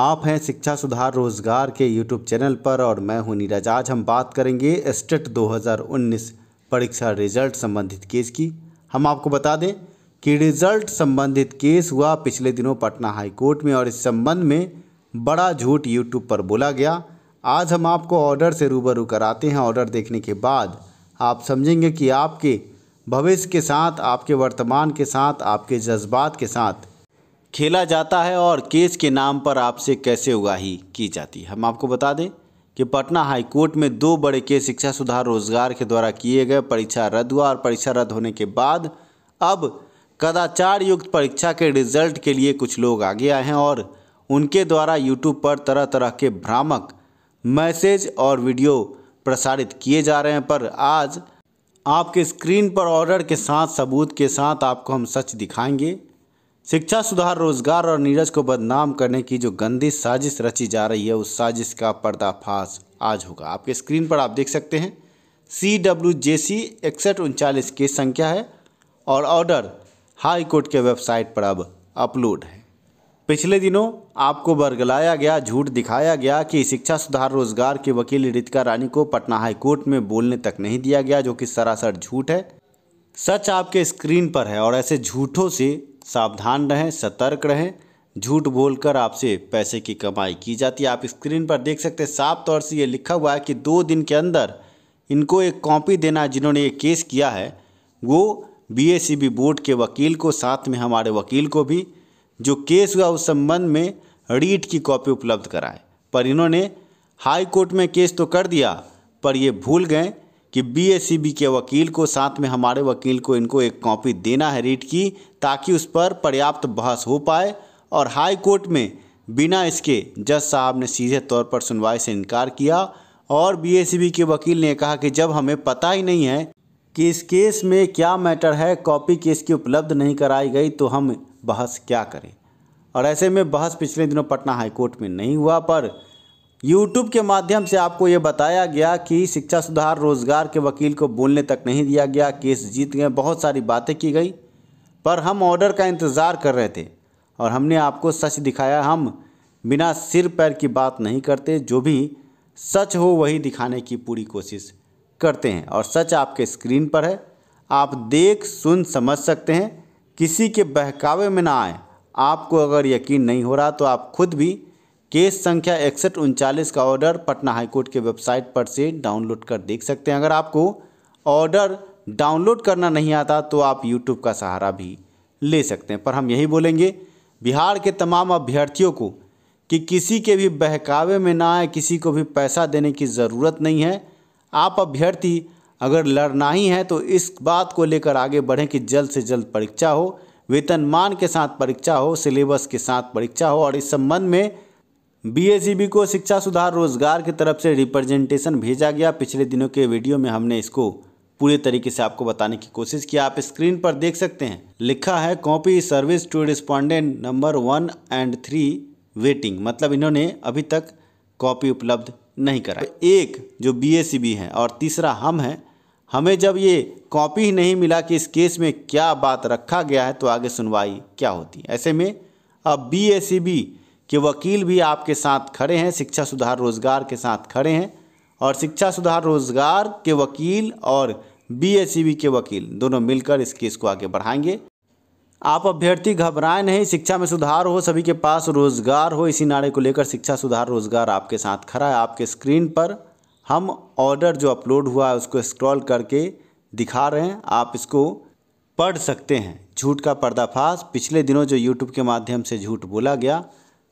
आप हैं शिक्षा सुधार रोजगार के यूट्यूब चैनल पर और मैं हूं नीरज आज हम बात करेंगे स्टेट 2019 परीक्षा रिजल्ट संबंधित केस की हम आपको बता दें कि रिजल्ट संबंधित केस हुआ पिछले दिनों पटना हाई कोर्ट में और इस संबंध में बड़ा झूठ यूट्यूब पर बोला गया आज हम आपको ऑर्डर से रूबरू कराते हैं ऑर्डर देखने के बाद आप समझेंगे कि आपके भविष्य के साथ आपके वर्तमान के साथ आपके जज्बात के साथ खेला जाता है और केस के नाम पर आपसे कैसे उगाही की जाती है हम आपको बता दें कि पटना हाई कोर्ट में दो बड़े केस शिक्षा सुधार रोजगार के द्वारा किए गए परीक्षा रद्द हुआ और परीक्षा रद्द होने के बाद अब कदाचार युक्त परीक्षा के रिजल्ट के लिए कुछ लोग आगे आए हैं और उनके द्वारा यूट्यूब पर तरह तरह के भ्रामक मैसेज और वीडियो प्रसारित किए जा रहे हैं पर आज आपके स्क्रीन पर ऑर्डर के साथ सबूत के साथ आपको हम सच दिखाएंगे शिक्षा सुधार रोजगार और नीरज को बदनाम करने की जो गंदी साजिश रची जा रही है उस साजिश का पर्दाफाश आज होगा आपके स्क्रीन पर आप देख सकते हैं सी डब्ल्यू जे सी इकसठ उनचालीस केस संख्या है और ऑर्डर हाई कोर्ट के वेबसाइट पर अब अपलोड है पिछले दिनों आपको बरगलाया गया झूठ दिखाया गया कि शिक्षा सुधार रोजगार के वकील रितिका रानी को पटना हाई कोर्ट में बोलने तक नहीं दिया गया जो कि सरासर झूठ है सच आपके स्क्रीन पर है और ऐसे झूठों से सावधान रहें सतर्क रहें झूठ बोलकर आपसे पैसे की कमाई की जाती है आप स्क्रीन पर देख सकते हैं साफ तौर से ये लिखा हुआ है कि दो दिन के अंदर इनको एक कॉपी देना जिन्होंने ये केस किया है वो बी बोर्ड के वकील को साथ में हमारे वकील को भी जो केस हुआ उस संबंध में रीट की कॉपी उपलब्ध कराए पर इन्होंने हाई कोर्ट में केस तो कर दिया पर ये भूल गए कि बी के वकील को साथ में हमारे वकील को इनको एक कॉपी देना है रीट की ताकि उस पर पर्याप्त बहस हो पाए और हाई कोर्ट में बिना इसके जज साहब ने सीधे तौर पर सुनवाई से इनकार किया और बी के वकील ने कहा कि जब हमें पता ही नहीं है कि इस केस में क्या मैटर है कॉपी केस की उपलब्ध नहीं कराई गई तो हम बहस क्या करें और ऐसे में बहस पिछले दिनों पटना हाईकोर्ट में नहीं हुआ पर यूट्यूब के माध्यम से आपको ये बताया गया कि शिक्षा सुधार रोजगार के वकील को बोलने तक नहीं दिया गया केस जीत गए बहुत सारी बातें की गई पर हम ऑर्डर का इंतज़ार कर रहे थे और हमने आपको सच दिखाया हम बिना सिर पैर की बात नहीं करते जो भी सच हो वही दिखाने की पूरी कोशिश करते हैं और सच आपके स्क्रीन पर है आप देख सुन समझ सकते हैं किसी के बहकावे में ना आए आपको अगर यकीन नहीं हो रहा तो आप खुद भी केस संख्या इकसठ उनचालीस का ऑर्डर पटना हाईकोर्ट के वेबसाइट पर से डाउनलोड कर देख सकते हैं अगर आपको ऑर्डर डाउनलोड करना नहीं आता तो आप यूट्यूब का सहारा भी ले सकते हैं पर हम यही बोलेंगे बिहार के तमाम अभ्यर्थियों को कि किसी के भी बहकावे में ना आए किसी को भी पैसा देने की ज़रूरत नहीं है आप अभ्यर्थी अगर लड़ना ही है तो इस बात को लेकर आगे बढ़ें कि जल्द से जल्द परीक्षा हो वेतनमान के साथ परीक्षा हो सिलेबस के साथ परीक्षा हो और इस संबंध में बी को शिक्षा सुधार रोजगार की तरफ से रिप्रेजेंटेशन भेजा गया पिछले दिनों के वीडियो में हमने इसको पूरे तरीके से आपको बताने की कोशिश की आप स्क्रीन पर देख सकते हैं लिखा है copy service to respondent number one and three waiting मतलब इन्होंने अभी तक कॉपी उपलब्ध नहीं करा एक जो बीएसीबी है और तीसरा हम हैं हमें जब ये कॉपी ही नहीं मिला कि इस केस में क्या बात रखा गया है तो आगे सुनवाई क्या होती है ऐसे में अब बी कि वकील भी आपके साथ खड़े हैं शिक्षा सुधार रोजगार के साथ खड़े हैं और शिक्षा सुधार रोजगार के वकील और बी e के वकील दोनों मिलकर इस केस को आगे बढ़ाएंगे आप अभ्यर्थी घबराएं नहीं शिक्षा में सुधार हो सभी के पास रोजगार हो इसी नारे को लेकर शिक्षा सुधार रोजगार आपके साथ खड़ा है आपके स्क्रीन पर हम ऑर्डर जो अपलोड हुआ है उसको स्क्रॉल करके दिखा रहे हैं आप इसको पढ़ सकते हैं झूठ का पर्दाफाश पिछले दिनों जो यूट्यूब के माध्यम से झूठ बोला गया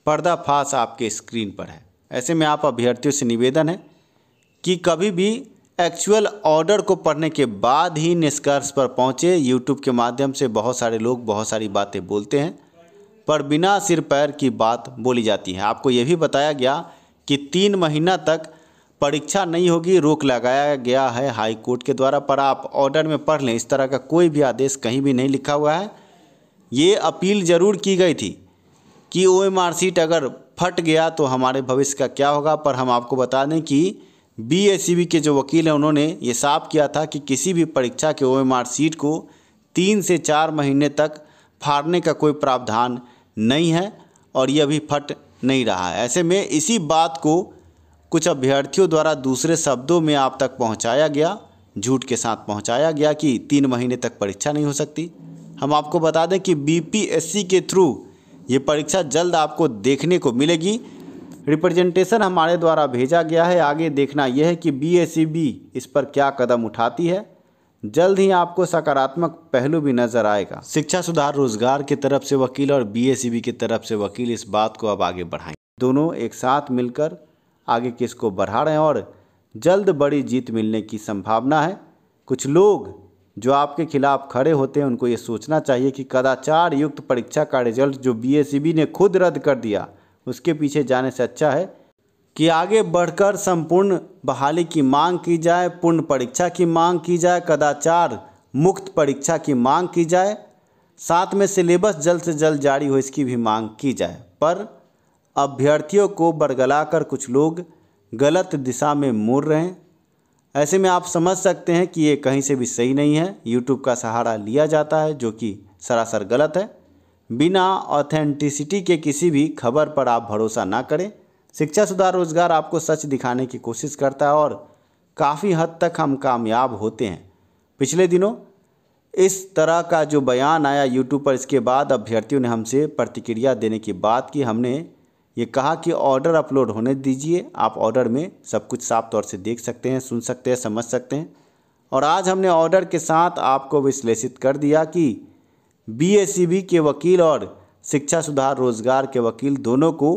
पर्दाफाश आपके स्क्रीन पर है ऐसे में आप अभ्यर्थियों से निवेदन है कि कभी भी एक्चुअल ऑर्डर को पढ़ने के बाद ही निष्कर्ष पर पहुँचे यूट्यूब के माध्यम से बहुत सारे लोग बहुत सारी बातें बोलते हैं पर बिना सिर पैर की बात बोली जाती है आपको ये भी बताया गया कि तीन महीना तक परीक्षा नहीं होगी रोक लगाया गया है हाई कोर्ट के द्वारा पर आप ऑर्डर में पढ़ लें इस तरह का कोई भी आदेश कहीं भी नहीं लिखा हुआ है ये अपील जरूर की गई थी कि ओ एम आर सीट अगर फट गया तो हमारे भविष्य का क्या होगा पर हम आपको बता दें कि बी के जो वकील हैं उन्होंने ये साफ किया था कि किसी भी परीक्षा के ओ एम आर सीट को तीन से चार महीने तक फाड़ने का कोई प्रावधान नहीं है और ये अभी फट नहीं रहा है ऐसे में इसी बात को कुछ अभ्यर्थियों द्वारा दूसरे शब्दों में आप तक पहुंचाया गया झूठ के साथ पहुंचाया गया कि तीन महीने तक परीक्षा नहीं हो सकती हम आपको बता दें कि बीपीएससी के थ्रू ये परीक्षा जल्द आपको देखने को मिलेगी रिप्रेजेंटेशन हमारे द्वारा भेजा गया है आगे देखना यह है कि बी इस पर क्या कदम उठाती है जल्द ही आपको सकारात्मक पहलू भी नजर आएगा शिक्षा सुधार रोजगार की तरफ से वकील और बी की तरफ से वकील इस बात को अब आगे बढ़ाएं दोनों एक साथ मिलकर आगे किसको बढ़ा रहे हैं और जल्द बड़ी जीत मिलने की संभावना है कुछ लोग जो आपके खिलाफ खड़े होते हैं उनको ये सोचना चाहिए कि कदाचार युक्त परीक्षा का रिजल्ट जो बी e ने खुद रद्द कर दिया उसके पीछे जाने से अच्छा है कि आगे बढ़कर संपूर्ण बहाली की मांग की जाए पूर्ण परीक्षा की मांग की जाए कदाचार मुक्त परीक्षा की मांग की जाए साथ में सिलेबस जल्द से जल्द जारी हो इसकी भी मांग की जाए पर अभ्यर्थियों को बरगला कर कुछ लोग गलत दिशा में मुड़ रहे हैं ऐसे में आप समझ सकते हैं कि ये कहीं से भी सही नहीं है यूट्यूब का सहारा लिया जाता है जो कि सरासर गलत है बिना ऑथेंटिसिटी के किसी भी खबर पर आप भरोसा ना करें शिक्षा सुधार रोजगार आपको सच दिखाने की कोशिश करता है और काफ़ी हद तक हम कामयाब होते हैं पिछले दिनों इस तरह का जो बयान आया यूट्यूब पर इसके बाद अभ्यर्थियों ने हमसे प्रतिक्रिया देने की बात की हमने ये कहा कि ऑर्डर अपलोड होने दीजिए आप ऑर्डर में सब कुछ साफ तौर से देख सकते हैं सुन सकते हैं समझ सकते हैं और आज हमने ऑर्डर के साथ आपको विश्लेषित कर दिया कि बी के वकील और शिक्षा सुधार रोजगार के वकील दोनों को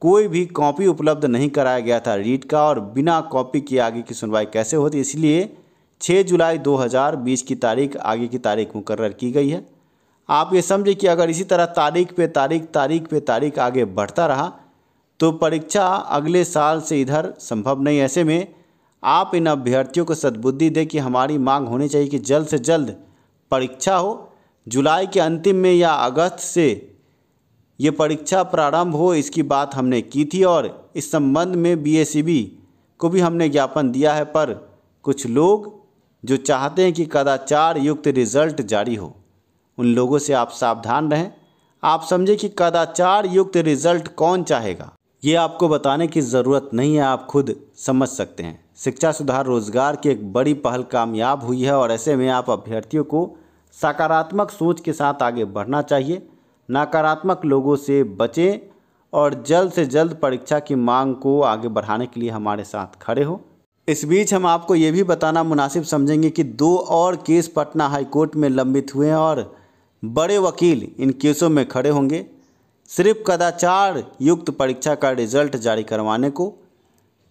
कोई भी कॉपी उपलब्ध नहीं कराया गया था रीट का और बिना कॉपी के आगे की सुनवाई कैसे होती इसलिए 6 जुलाई 2020 की तारीख आगे की तारीख मुकर्र की गई है आप ये समझे कि अगर इसी तरह तारीख पे तारीख तारीख पे तारीख आगे बढ़ता रहा तो परीक्षा अगले साल से इधर संभव नहीं ऐसे में आप इन अभ्यर्थियों को सद्बुद्धि दें कि हमारी मांग होनी चाहिए कि जल्द से जल्द परीक्षा हो जुलाई के अंतिम में या अगस्त से ये परीक्षा प्रारंभ हो इसकी बात हमने की थी और इस संबंध में बीएसईबी को भी हमने ज्ञापन दिया है पर कुछ लोग जो चाहते हैं कि कदाचार युक्त रिजल्ट जारी हो उन लोगों से आप सावधान रहें आप समझे कि कदाचार युक्त रिजल्ट कौन चाहेगा ये आपको बताने की ज़रूरत नहीं है आप खुद समझ सकते हैं शिक्षा सुधार रोजगार की एक बड़ी पहल कामयाब हुई है और ऐसे में आप अभ्यर्थियों को सकारात्मक सोच के साथ आगे बढ़ना चाहिए नकारात्मक लोगों से बचें और जल्द से जल्द परीक्षा की मांग को आगे बढ़ाने के लिए हमारे साथ खड़े हो इस बीच हम आपको ये भी बताना मुनासिब समझेंगे कि दो और केस पटना हाईकोर्ट में लंबित हुए हैं और बड़े वकील इन केसों में खड़े होंगे सिर्फ कदाचार युक्त परीक्षा का रिजल्ट जारी करवाने को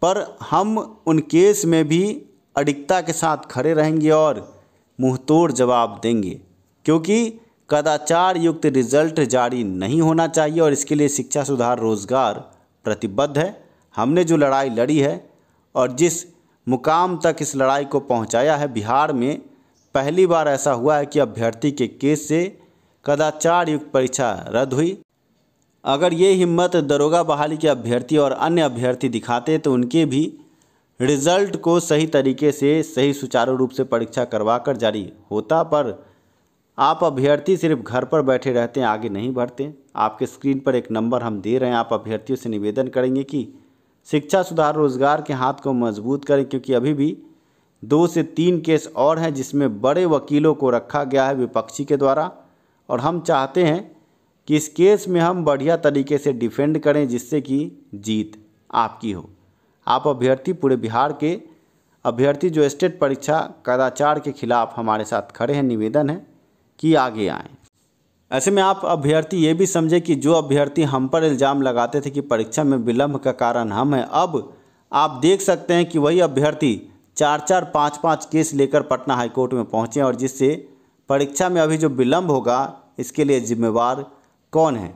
पर हम उन केस में भी अडिकता के साथ खड़े रहेंगे और मुँह जवाब देंगे क्योंकि कदाचार युक्त रिजल्ट जारी नहीं होना चाहिए और इसके लिए शिक्षा सुधार रोजगार प्रतिबद्ध है हमने जो लड़ाई लड़ी है और जिस मुकाम तक इस लड़ाई को पहुंचाया है बिहार में पहली बार ऐसा हुआ है कि अभ्यर्थी के केस से कदाचार युक्त परीक्षा रद्द हुई अगर ये हिम्मत दरोगा बहाली के अभ्यर्थी और अन्य अभ्यर्थी दिखाते तो उनके भी रिजल्ट को सही तरीके से सही सुचारू रूप से परीक्षा करवा कर जारी होता पर आप अभ्यर्थी सिर्फ घर पर बैठे रहते हैं आगे नहीं बढ़ते आपके स्क्रीन पर एक नंबर हम दे रहे हैं आप अभ्यर्थियों से निवेदन करेंगे कि शिक्षा सुधार रोजगार के हाथ को मजबूत करें क्योंकि अभी भी दो से तीन केस और हैं जिसमें बड़े वकीलों को रखा गया है विपक्षी के द्वारा और हम चाहते हैं कि इस केस में हम बढ़िया तरीके से डिफेंड करें जिससे कि जीत आपकी हो आप अभ्यर्थी पूरे बिहार के अभ्यर्थी जो स्टेट परीक्षा कदाचार के खिलाफ हमारे साथ खड़े हैं निवेदन है कि आगे आएँ ऐसे में आप अभ्यर्थी ये भी समझे कि जो अभ्यर्थी हम पर इल्ज़ाम लगाते थे कि परीक्षा में विलम्ब का कारण हम हैं अब आप देख सकते हैं कि वही अभ्यर्थी चार चार पाँच पाँच केस लेकर पटना हाईकोर्ट में पहुँचे और जिससे परीक्षा में अभी जो विलम्ब होगा इसके लिए जिम्मेवार कौन है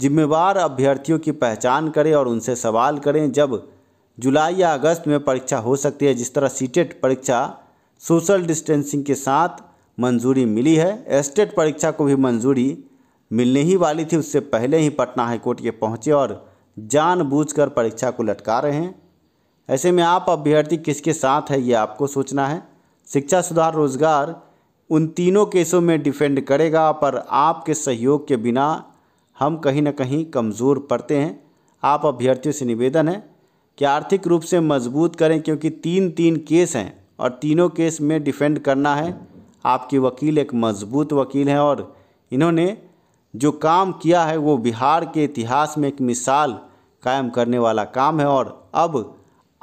जिम्मेवार अभ्यर्थियों की पहचान करें और उनसे सवाल करें जब जुलाई या अगस्त में परीक्षा हो सकती है जिस तरह सीटेट परीक्षा सोशल डिस्टेंसिंग के साथ मंजूरी मिली है एस्टेट परीक्षा को भी मंजूरी मिलने ही वाली थी उससे पहले ही पटना हाईकोर्ट के पहुँचे और जानबूझकर परीक्षा को लटका रहे हैं ऐसे में आप अभ्यर्थी किसके साथ है ये आपको सोचना है शिक्षा सुधार रोजगार उन तीनों केसों में डिफेंड करेगा पर आपके सहयोग के बिना हम कहीं ना कहीं कमज़ोर पड़ते हैं आप अभ्यर्थियों से निवेदन है कि आर्थिक रूप से मजबूत करें क्योंकि तीन तीन केस हैं और तीनों केस में डिफेंड करना है आपके वकील एक मजबूत वकील हैं और इन्होंने जो काम किया है वो बिहार के इतिहास में एक मिसाल कायम करने वाला काम है और अब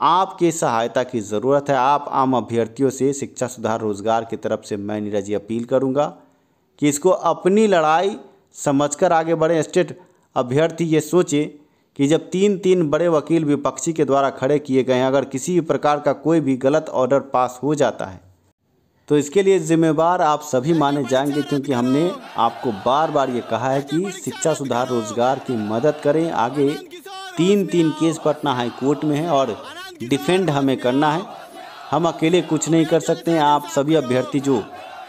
आपकी सहायता की ज़रूरत है आप आम अभ्यर्थियों से शिक्षा सुधार रोजगार की तरफ से मैं नीरज जी अपील करूँगा कि इसको अपनी लड़ाई समझकर आगे बढ़ें स्टेट अभ्यर्थी ये सोचे कि जब तीन तीन बड़े वकील विपक्षी के द्वारा खड़े किए गए हैं अगर किसी भी प्रकार का कोई भी गलत ऑर्डर पास हो जाता है तो इसके लिए जिम्मेवार आप सभी माने जाएंगे क्योंकि हमने आपको बार बार ये कहा है कि शिक्षा सुधार रोजगार की मदद करें आगे तीन तीन केस पटना हाई कोर्ट में है और डिफेंड हमें करना है हम अकेले कुछ नहीं कर सकते हैं आप सभी अभ्यर्थी जो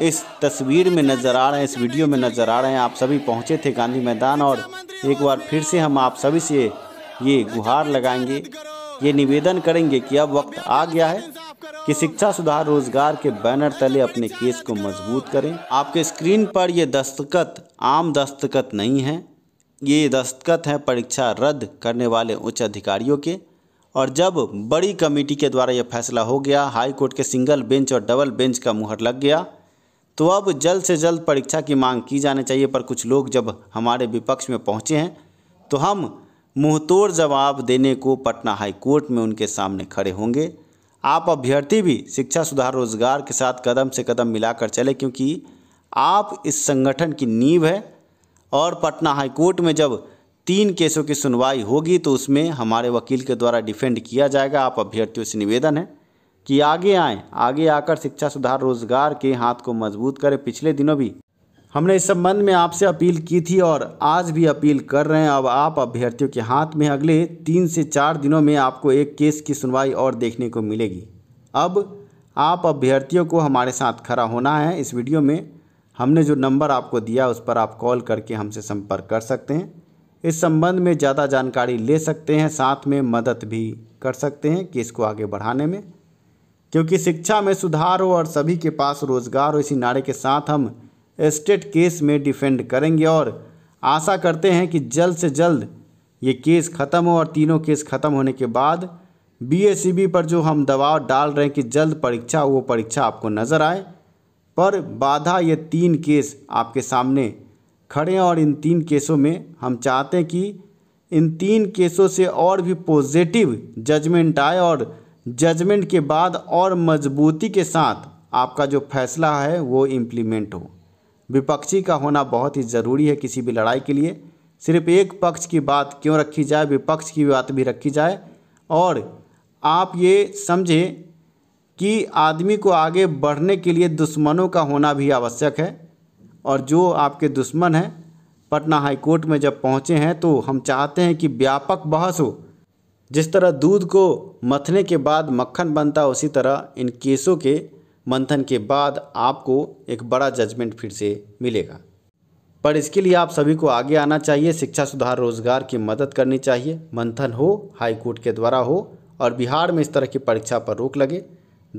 इस तस्वीर में नज़र आ रहे हैं इस वीडियो में नज़र आ रहे हैं आप सभी पहुंचे थे गांधी मैदान और एक बार फिर से हम आप सभी से ये गुहार लगाएंगे ये निवेदन करेंगे कि अब वक्त आ गया है कि शिक्षा सुधार रोजगार के बैनर तले अपने केस को मजबूत करें आपके स्क्रीन पर ये दस्तखत आम दस्तखत नहीं है ये दस्तखत हैं परीक्षा रद्द करने वाले उच्च अधिकारियों के और जब बड़ी कमेटी के द्वारा यह फैसला हो गया हाई कोर्ट के सिंगल बेंच और डबल बेंच का मुहर लग गया तो अब जल्द से जल्द परीक्षा की मांग की जानी चाहिए पर कुछ लोग जब हमारे विपक्ष में पहुँचे हैं तो हम मुँह जवाब देने को पटना हाई कोर्ट में उनके सामने खड़े होंगे आप अभ्यर्थी भी शिक्षा सुधार रोजगार के साथ कदम से कदम मिलाकर चले क्योंकि आप इस संगठन की नींव है और पटना हाईकोर्ट में जब तीन केसों की सुनवाई होगी तो उसमें हमारे वकील के द्वारा डिफेंड किया जाएगा आप अभ्यर्थियों से निवेदन है कि आगे आएँ आगे आकर शिक्षा सुधार रोजगार के हाथ को मजबूत करें पिछले दिनों भी हमने इस संबंध में आपसे अपील की थी और आज भी अपील कर रहे हैं अब आप अभ्यर्थियों के हाथ में अगले तीन से चार दिनों में आपको एक केस की सुनवाई और देखने को मिलेगी अब आप अभ्यर्थियों को हमारे साथ खड़ा होना है इस वीडियो में हमने जो नंबर आपको दिया उस पर आप कॉल करके हमसे संपर्क कर सकते हैं इस संबंध में ज़्यादा जानकारी ले सकते हैं साथ में मदद भी कर सकते हैं कि इसको आगे बढ़ाने में क्योंकि शिक्षा में सुधार हो और सभी के पास रोजगार हो इसी नारे के साथ हम स्टेट केस में डिफेंड करेंगे और आशा करते हैं कि जल्द से जल्द ये केस ख़त्म हो और तीनों केस ख़त्म होने के बाद बी पर जो हम दबाव डाल रहे हैं कि जल्द परीक्षा वो परीक्षा आपको नज़र आए पर बाधा ये तीन केस आपके सामने खड़े हैं और इन तीन केसों में हम चाहते हैं कि इन तीन केसों से और भी पॉजिटिव जजमेंट आए और जजमेंट के बाद और मजबूती के साथ आपका जो फैसला है वो इम्प्लीमेंट हो विपक्षी का होना बहुत ही ज़रूरी है किसी भी लड़ाई के लिए सिर्फ एक पक्ष की बात क्यों रखी जाए विपक्ष की बात भी रखी जाए और आप ये समझें कि आदमी को आगे बढ़ने के लिए दुश्मनों का होना भी आवश्यक है और जो आपके दुश्मन हैं पटना हाईकोर्ट में जब पहुँचे हैं तो हम चाहते हैं कि व्यापक बहस हो जिस तरह दूध को मथने के बाद मक्खन बनता उसी तरह इन केसों के मंथन के बाद आपको एक बड़ा जजमेंट फिर से मिलेगा पर इसके लिए आप सभी को आगे आना चाहिए शिक्षा सुधार रोजगार की मदद करनी चाहिए मंथन हो हाईकोर्ट के द्वारा हो और बिहार में इस तरह की परीक्षा पर रोक लगे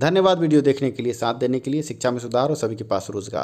धन्यवाद वीडियो देखने के लिए साथ देने के लिए शिक्षा में सुधार और सभी के पास रोजगार